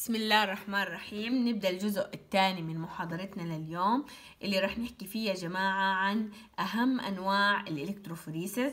بسم الله الرحمن الرحيم نبدأ الجزء الثاني من محاضرتنا لليوم اللي رح نحكي فيه يا جماعة عن أهم أنواع الإلكتروفوريسيس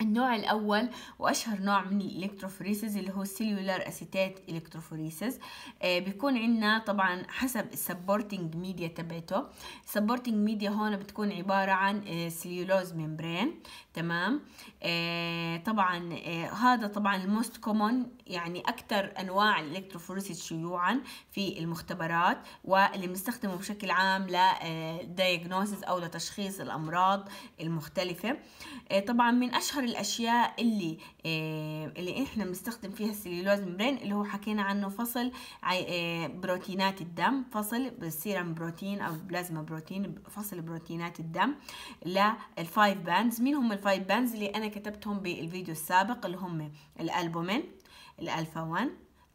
النوع الأول وأشهر نوع من الإلكتروفوريسز اللي هو سيلولار أسيتات إلكتروفوريسز آه بيكون عندنا طبعا حسب السبورتنج ميديا تبعته السبورتنج ميديا هون بتكون عبارة عن سيلولوز آه، ميمبرين تمام آه طبعا آه هذا طبعا الموست كومون يعني أكثر أنواع الإلكتروفوريسز شيوعا في المختبرات واللي بنستخدمه بشكل عام لدايجنوسيس آه، أو لتشخيص الأمراض المختلفة آه طبعا من أشهر الاشياء اللي آه، اللي احنا بنستخدم فيها السليلوز ممبرين اللي هو حكينا عنه فصل آه، بروتينات الدم فصل بالسيرم بروتين او بلازما بروتين فصل بروتينات الدم للفايف باندز مين هم الفايف باندز اللي انا كتبتهم بالفيديو السابق اللي هم الالبومين الالفا 1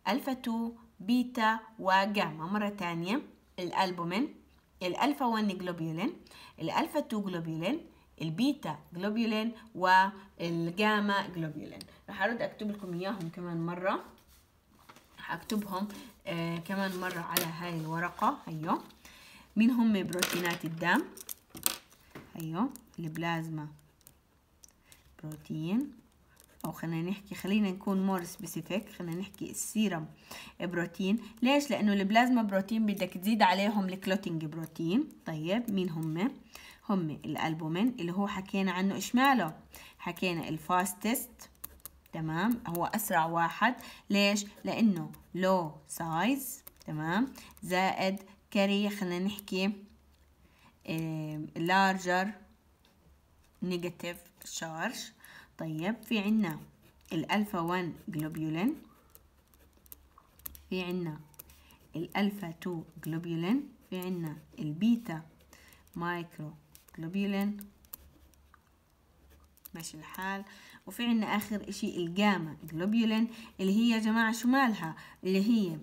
الفا 2 بيتا وجاما مره ثانيه الالبومين الالفا 1 جلوبيولين الالفا 2 جلوبيولين البيتا جلوبيولين والجاما جلوبيولين راح ارد اكتب لكم اياهم كمان مره اكتبهم آه كمان مره على هاي الورقه هيو مين هم بروتينات الدم هيو البلازما بروتين او خلينا نحكي خلينا نكون مور سبيسيفيك خلينا نحكي السيرم بروتين ليش لانه البلازما بروتين بدك تزيد عليهم الكلوتينج بروتين طيب مين هم هم الألبومين اللي هو حكينا عنه إشماله حكينا الفاستست تمام هو أسرع واحد ليش؟ لأنه لو سايز تمام زائد كاري خلينا نحكي لارجر نيجاتيف شارج طيب في عنا الألفا 1 جلوبيولين في عنا الألفا 2 جلوبيولين في عنا البيتا مايكرو جلوبيلين ماشي الحال وفي عنا اخر اشي الجاما جلوبيولين اللي هي يا جماعة شو مالها اللي هي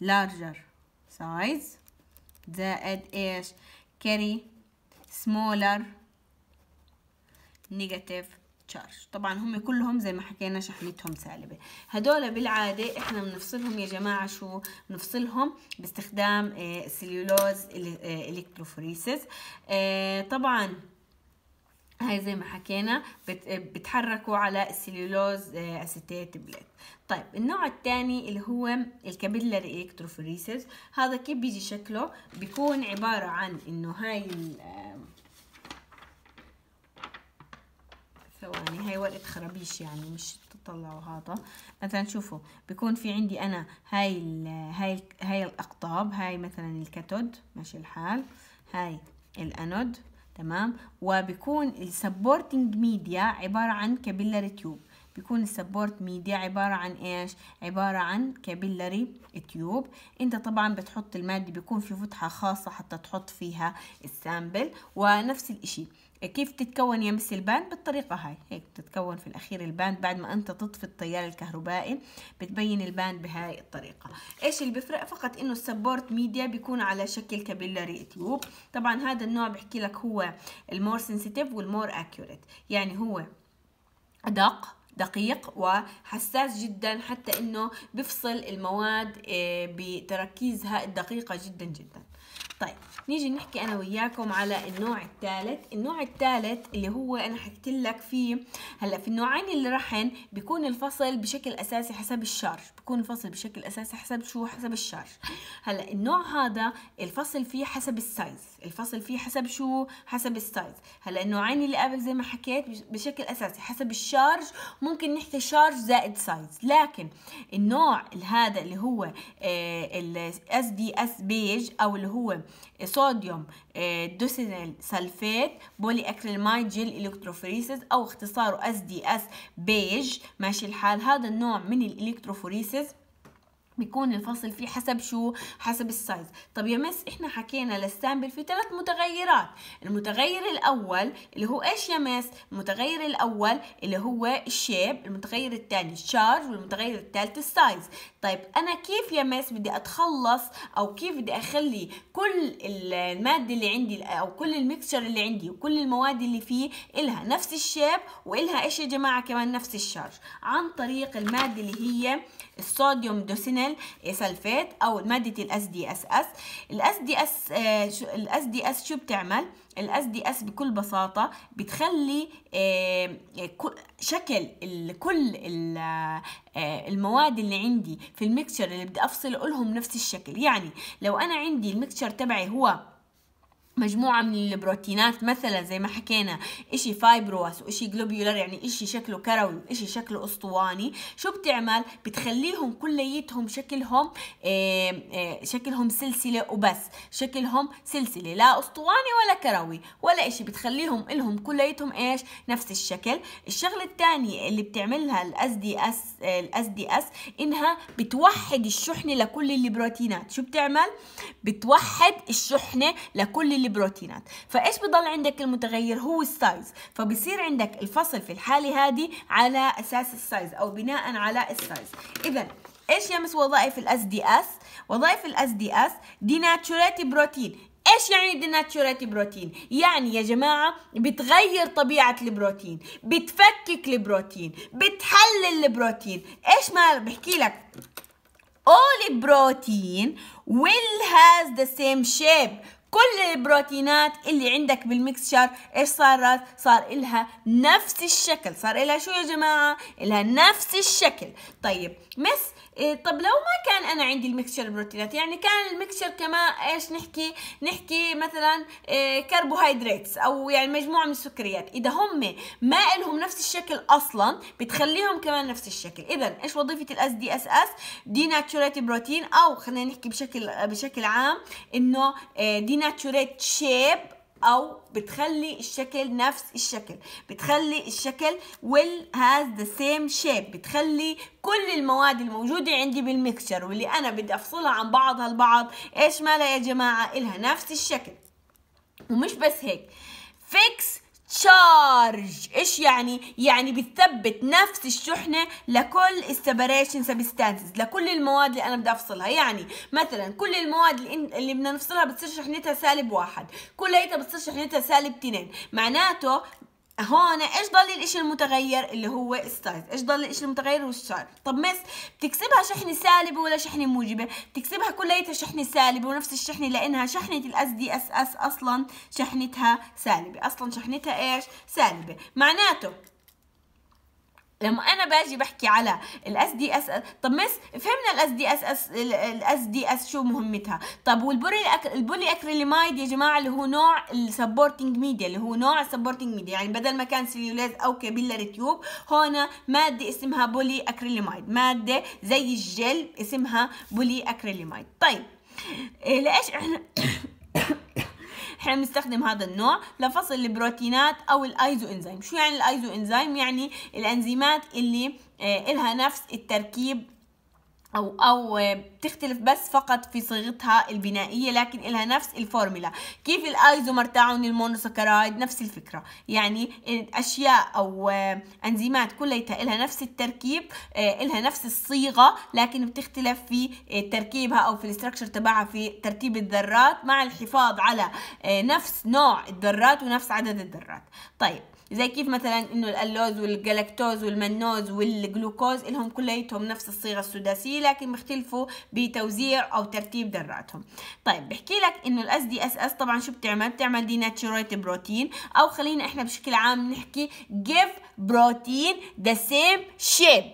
لارجر سايز زائد ايش كاري سمولر نيجاتيف تشارج طبعا هم كلهم زي ما حكينا شحنتهم سالبة هدول بالعادة احنا بنفصلهم يا جماعة شو بنفصلهم باستخدام السليولوز آه، الكتروفوريسيس آه، آه، طبعا هاي زي ما حكينا بتحركوا على السليولوز اسيتيت بليت طيب النوع الثاني اللي هو الكابيلاري الكتروفوريسيس هذا كيف بيجي شكله بيكون عبارة عن انه هاي ورقة خرابيش يعني مش تطلعوا هذا مثلا شوفوا بيكون في عندي أنا هاي الـ هاي الـ هاي الأقطاب هاي مثلا الكاتود ماشي الحال هاي الأنود تمام وبكون السبورتنج ميديا عبارة عن كابيلاري تيوب بيكون السبورت ميديا عبارة عن ايش عبارة عن كابيلاري تيوب انت طبعا بتحط المادة بيكون في فتحة خاصة حتى تحط فيها السامبل ونفس الاشي كيف تتكون يمس الباند بالطريقة هاي هيك بتتكون في الأخير الباند بعد ما أنت تطفي التيار الكهربائي بتبين الباند بهاي الطريقة إيش اللي بفرق فقط إنه السبورت ميديا بيكون على شكل كابيلاري تيوب طبعا هذا النوع بحكي لك هو المور سنسيتيف والمور أكيوريت يعني هو أدق دقيق وحساس جدا حتى انه بفصل المواد إيه، بتركيزها الدقيقه جدا جدا طيب نيجي نحكي انا وياكم على النوع الثالث النوع الثالث اللي هو انا حكيت لك فيه هلا في النوعين اللي رحن بيكون الفصل بشكل اساسي حسب الشارج بيكون الفصل بشكل اساسي حسب شو حسب الشارج هلا النوع هذا الفصل فيه حسب السايز الفصل فيه حسب شو حسب السايز هلا النوعين اللي قبل زي ما حكيت بشكل اساسي حسب الشارج ممكن نحكي شارج زائد سايز لكن النوع هذا اللي هو اس دي اس بيج او اللي هو آه، صوديوم آه، دوسينيل سلفيت بولي اكريلمايد جيل الكتروفوريسيس او اختصاره اس دي اس بيج ماشي الحال هذا النوع من الالكتروفوريسيس بيكون الفصل فيه حسب شو حسب السايز طب يا مس احنا حكينا للسامبل في ثلاث متغيرات المتغير الاول اللي هو ايش يا مس المتغير الاول اللي هو الشيب المتغير الثاني الشارج والمتغير الثالث السايز طيب انا كيف يا مس بدي اتخلص او كيف بدي اخلي كل الماده اللي عندي او كل الميكسشر اللي عندي وكل المواد اللي فيه الها نفس الشيب والها ايش يا جماعه كمان نفس الشارج عن طريق الماده اللي هي الصوديوم دوسينات بينال سلفات او ماده الاس دي اس اس الاس دي اس الاس دي اس شو بتعمل الاس دي اس بكل بساطه بتخلي آه، آه، شكل كل آه، المواد اللي عندي في الميكشر اللي بدي افصل لهم نفس الشكل يعني لو انا عندي الميكشر تبعي هو مجموعة من البروتينات مثلا زي ما حكينا اشي فايبروس واشي جلوبيولار يعني اشي شكله كروي واشي شكله اسطواني شو بتعمل بتخليهم كليتهم شكلهم اه اه شكلهم سلسلة وبس شكلهم سلسلة لا اسطواني ولا كروي ولا اشي بتخليهم الهم كليتهم ايش نفس الشكل الشغلة الثانية اللي بتعملها الاس دي اس آه، الاس دي اس انها بتوحد الشحنة لكل البروتينات شو بتعمل بتوحد الشحنة لكل اللي البروتينات فايش بضل عندك المتغير هو السايز فبصير عندك الفصل في الحاله هذه على اساس السايز او بناء على السايز اذا ايش يمس وظائف الاس دي اس وظائف الاس دي اس ديناتشوريت بروتين ايش يعني ديناتشوريتي بروتين يعني يا جماعه بتغير طبيعه البروتين بتفكك البروتين بتحلل البروتين ايش ما بحكي لك all protein will has the same shape كل البروتينات اللي عندك بالميكسشر ايش صارت صار إلها نفس الشكل صار إلها شو يا جماعة إلها نفس الشكل طيب مس إيه، طب لو ما كان انا عندي الميكسشر بروتينات يعني كان الميكسشر كما ايش نحكي نحكي مثلا كربوهيدرات إيه، او يعني مجموعه من السكريات اذا هم ما لهم نفس الشكل اصلا بتخليهم كمان نفس الشكل اذا ايش وظيفه الاس دي اس اس ديناتشوريت بروتين او خلينا نحكي بشكل بشكل عام انه ديناتشوريت إيه، شيب او بتخلي الشكل نفس الشكل بتخلي الشكل will has the same shape بتخلي كل المواد الموجودة عندي بالميكسشر واللي انا بدي افصلها عن بعضها البعض ايش مالها يا جماعة الها نفس الشكل ومش بس هيك fix تشارج ايش يعني يعني بتثبت نفس الشحنه لكل السبريشن سبستانسز لكل المواد اللي انا بدي افصلها يعني مثلا كل المواد اللي بدنا نفصلها بتصير شحنتها سالب واحد كلياتها بتصير شحنتها سالب 2 معناته هون ايش ضل الاشي المتغير اللي هو السايز ايش ضل الاشي المتغير هو السعر طب مس بتكسبها شحنه سالبه ولا شحنه موجبه بتكسبها كليتها شحنه سالبه ونفس الشحنه لانها شحنه الاس دي اس اس اصلا شحنتها سالبه اصلا شحنتها ايش سالبه معناته لما انا باجي بحكي على الاس دي اس طب مس فهمنا الاس دي اس اس الاس دي اس شو مهمتها طب والبولي البولي اكريليمايد يا جماعه اللي هو نوع السبورتنج ميديا اللي هو نوع السبورتنج ميديا يعني بدل ما كان سيلولاز او كابيلاري تيوب هون ماده اسمها بولي اكريليمايد ماده زي الجل اسمها بولي اكريليمايد طيب إيه، ليش احنا احنا بنستخدم هذا النوع لفصل البروتينات او الايزو انزيم شو يعني الايزو انزيم يعني الانزيمات اللي آه، إلها نفس التركيب او او آه، بتختلف بس فقط في صيغتها البنائيه لكن لها نفس الفورمولا كيف الايزومر تاعهم المونوسكرايد نفس الفكره يعني اشياء او آه، انزيمات كليتها لها نفس التركيب آه، لها نفس الصيغه لكن بتختلف في تركيبها او في الاستراكشر تبعها في ترتيب الذرات مع الحفاظ على نفس نوع الذرات ونفس عدد الذرات طيب زي كيف مثلا انه الالوز والجلاكتوز والمنوز والجلوكوز الهم كليتهم نفس الصيغه السداسيه لكن بيختلفوا بتوزيع او ترتيب ذراتهم طيب بحكي لك انه الاس دي اس اس طبعا شو بتعمل بتعمل ديناتشوريت بروتين او خلينا احنا بشكل عام نحكي give بروتين ذا سيم شيب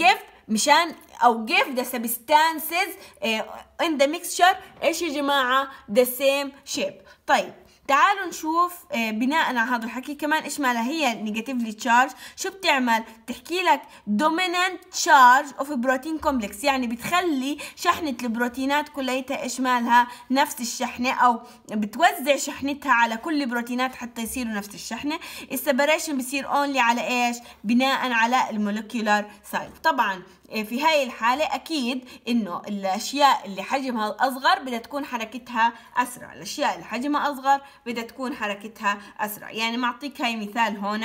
give مشان او give the substances آه، in the mixture ايش يا جماعه the same shape طيب تعالوا نشوف آه، بناء على هذا الحكي كمان ايش مالها هي نيجاتيفلي تشارج شو بتعمل بتحكي لك دومينانت تشارج اوف بروتين كومبلكس يعني بتخلي شحنه البروتينات كليتها ايش مالها نفس الشحنه او بتوزع شحنتها على كل البروتينات حتى يصيروا نفس الشحنه السبريشن بصير اونلي على ايش بناء على المولكيولار سايد طبعا إيه، في هاي الحالة أكيد إنه الأشياء اللي حجمها أصغر بدها تكون حركتها أسرع الأشياء اللي حجمها أصغر بدها تكون حركتها أسرع يعني معطيك هاي مثال هون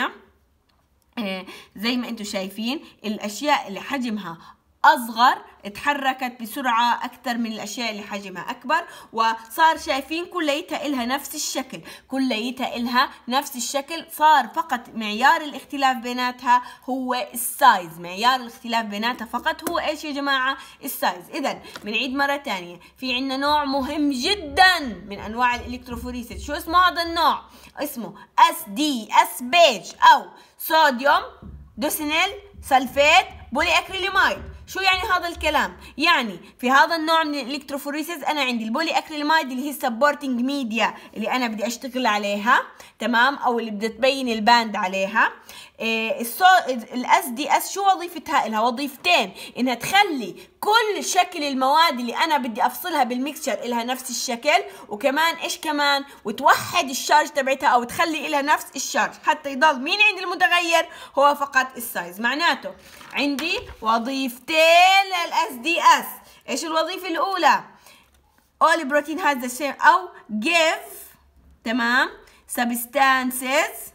إيه، زي ما انتم شايفين الاشياء اللي حجمها أصغر اتحركت بسرعة أكثر من الأشياء اللي حجمها أكبر وصار شايفين كليتها إلها نفس الشكل كليتها إلها نفس الشكل صار فقط معيار الاختلاف بيناتها هو السايز معيار الاختلاف بيناتها فقط هو إيش يا جماعة السايز إذا بنعيد مرة ثانيه في عندنا نوع مهم جدا من أنواع الإلكتروفوريسيس شو اسمه هذا النوع اسمه اس دي اس بيج أو صوديوم دوسينيل سلفيت بولي أكريليمايد شو يعني هذا الكلام يعني في هذا النوع من الالكتروفوريسيس انا عندي البولي اكريلمايد اللي هي السبورتنج ميديا اللي انا بدي اشتغل عليها تمام او اللي بدي تبين الباند عليها إيه الاس دي اس شو وظيفتها لها وظيفتين انها تخلي كل شكل المواد اللي انا بدي افصلها بالميكسشر لها نفس الشكل وكمان ايش كمان وتوحد الشارج تبعتها او تخلي لها نفس الشارج حتى يضل مين عندي المتغير هو فقط السايز معناته عندي وظيفتين للاس دي اس ايش الوظيفه الاولى all protein has the same او give تمام substances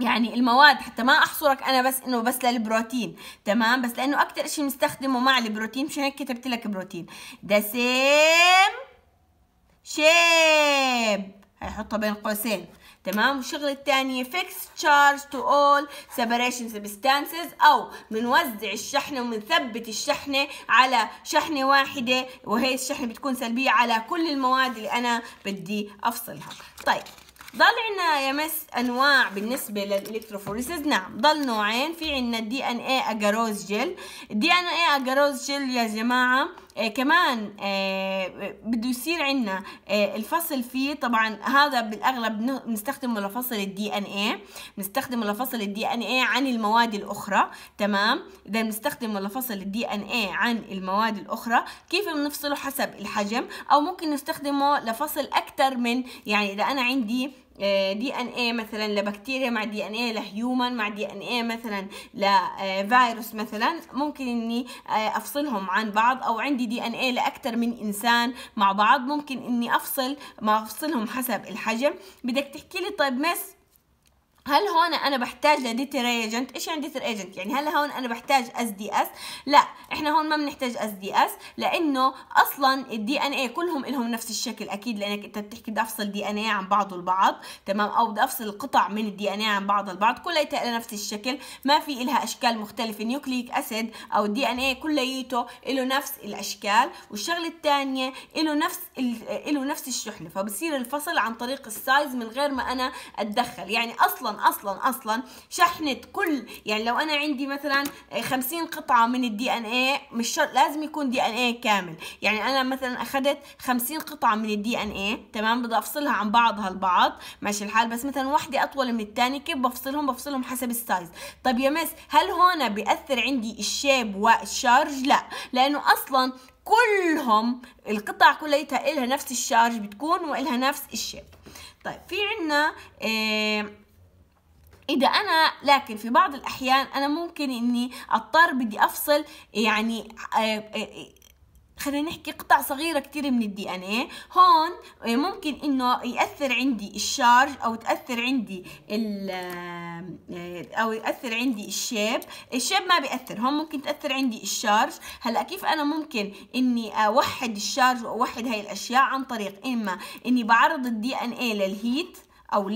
يعني المواد حتى ما احصرك انا بس انه بس للبروتين تمام بس لانه اكثر شيء بنستخدمه مع البروتين مشان هيك كتبت لك بروتين ذا سيم شيب هيحطها بين قوسين تمام والشغلة الثانية فيكس تشارج تو اول سيبريشن سبستانسز أو بنوزع الشحنة وبنثبت الشحنة على شحنة واحدة وهي الشحنة بتكون سلبية على كل المواد اللي أنا بدي أفصلها طيب ضل عنا يا مس انواع بالنسبه للالكتروفوريسز نعم ضل نوعين في عنا الدي ان اي اجاروز جل الدي ان اي اجاروز جل يا جماعه آه كمان آه بده يصير عنا آه الفصل فيه طبعا هذا بالاغلب بنستخدمه لفصل الدي ان اي بنستخدمه لفصل الدي ان اي عن المواد الاخرى تمام اذا بنستخدمه لفصل الدي ان اي عن المواد الاخرى كيف بنفصله حسب الحجم او ممكن نستخدمه لفصل اكثر من يعني اذا انا عندي دي ان ايه مثلا لبكتيريا مع دي ان ايه لهيومن مع دي ان ايه مثلا لفيروس مثلا ممكن اني آه، افصلهم عن بعض او عندي دي ان ايه لاكثر من انسان مع بعض ممكن اني افصل ما افصلهم حسب الحجم بدك تحكي لي طيب مس هل هون انا بحتاج لديتر ايجنت ايش يعني ديتر ايجنت يعني هل هون انا بحتاج اس دي اس لا احنا هون ما بنحتاج اس دي اس لانه اصلا الدي ان اي كلهم لهم نفس الشكل اكيد لانك انت بتحكي بدي افصل دي ان اي عن بعضه البعض تمام او بدي افصل القطع من الدي ان اي عن بعض البعض كلياتها لها نفس الشكل ما في لها اشكال مختلفه نيوكليك اسيد او الدي ان اي كليته له نفس الاشكال والشغله الثانيه له نفس له نفس الشحنه فبصير الفصل عن طريق السايز من غير ما انا اتدخل يعني اصلا اصلا اصلا شحنت شحنه كل يعني لو انا عندي مثلا 50 قطعه من الدي ان اي مش شرط لازم يكون دي ان اي كامل يعني انا مثلا اخذت 50 قطعه من الدي ان اي تمام بدي افصلها عن بعضها البعض ماشي الحال بس مثلا وحده اطول من الثانيه كيف بفصلهم بفصلهم حسب السايز طب يا مس هل هون بياثر عندي الشيب والشارج لا لانه اصلا كلهم القطع كليتها إلها نفس الشارج بتكون وإلها نفس الشيب طيب في عنا إيه اذا انا لكن في بعض الاحيان انا ممكن اني اضطر بدي افصل يعني آه، آه، آه، خلينا نحكي قطع صغيره كتير من الدي ان ايه هون ممكن انه ياثر عندي الشارج او تاثر عندي ال او ياثر عندي الشيب الشيب ما بياثر هون ممكن تاثر عندي الشارج هلا كيف انا ممكن اني اوحد الشارج واوحد هاي الاشياء عن طريق اما اني بعرض الدي ان ايه للهيت او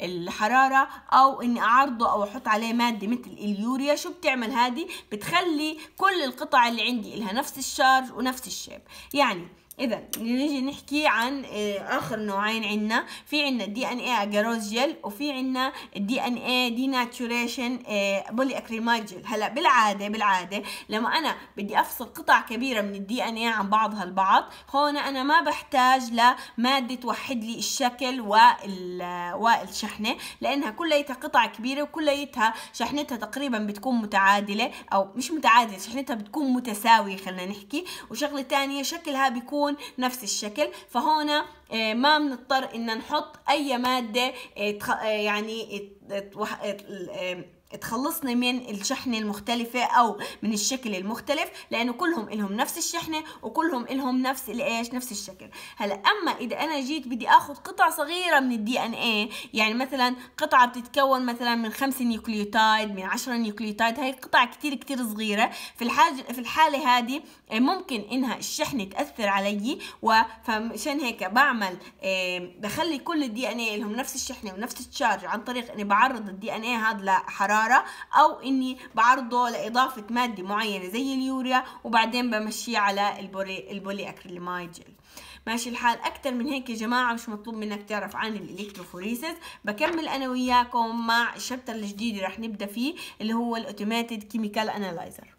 للحراره او اني اعرضه او احط عليه ماده مثل اليوريا شو بتعمل هذه بتخلي كل القطع اللي عندي لها نفس الشارج ونفس الشيب يعني اذا نيجي نحكي عن آه، اخر نوعين عندنا في عندنا الدي ان اي اجاروز جل وفي عندنا الدي ان اي دي ناتشوريشن بولي اكريمايد جل هلا بالعاده بالعاده لما انا بدي افصل قطع كبيره من الدي ان اي عن بعضها البعض هون انا ما بحتاج لماده توحد لي الشكل والشحنه لانها كليتها قطع كبيره وكليتها شحنتها تقريبا بتكون متعادله او مش متعادله شحنتها بتكون متساويه خلينا نحكي وشغله ثانيه شكلها بيكون بيكون نفس الشكل فهون آه، ما بنضطر ان نحط اي ماده آه، آه، يعني تخلصنا من الشحنة المختلفة أو من الشكل المختلف لأنه كلهم لهم نفس الشحنة وكلهم لهم نفس الإيش نفس الشكل هلا أما إذا أنا جيت بدي آخذ قطع صغيرة من الدي إن اي يعني مثلا قطعة بتتكون مثلا من خمس نيوكليوتايد من عشرة نيوكليوتايد هاي قطع كتير كتير صغيرة في الحاجة في الحالة هذه إيه، ممكن انها الشحنة تاثر علي فمشان هيك بعمل إيه، بخلي كل الدي ان اي لهم نفس الشحنه ونفس التشارج عن طريق اني بعرض الدي ان اي هذا لحراره او اني بعرضه لاضافه ماده معينه زي اليوريا وبعدين بمشيه على البولي البولي اكريلماي جل ماشي الحال اكثر من هيك يا جماعه مش مطلوب منك تعرف عن الالكتروفوريسيس بكمل انا وياكم مع الشابتر الجديد اللي رح نبدا فيه اللي هو الاوتوماتيد كيميكال انالايزر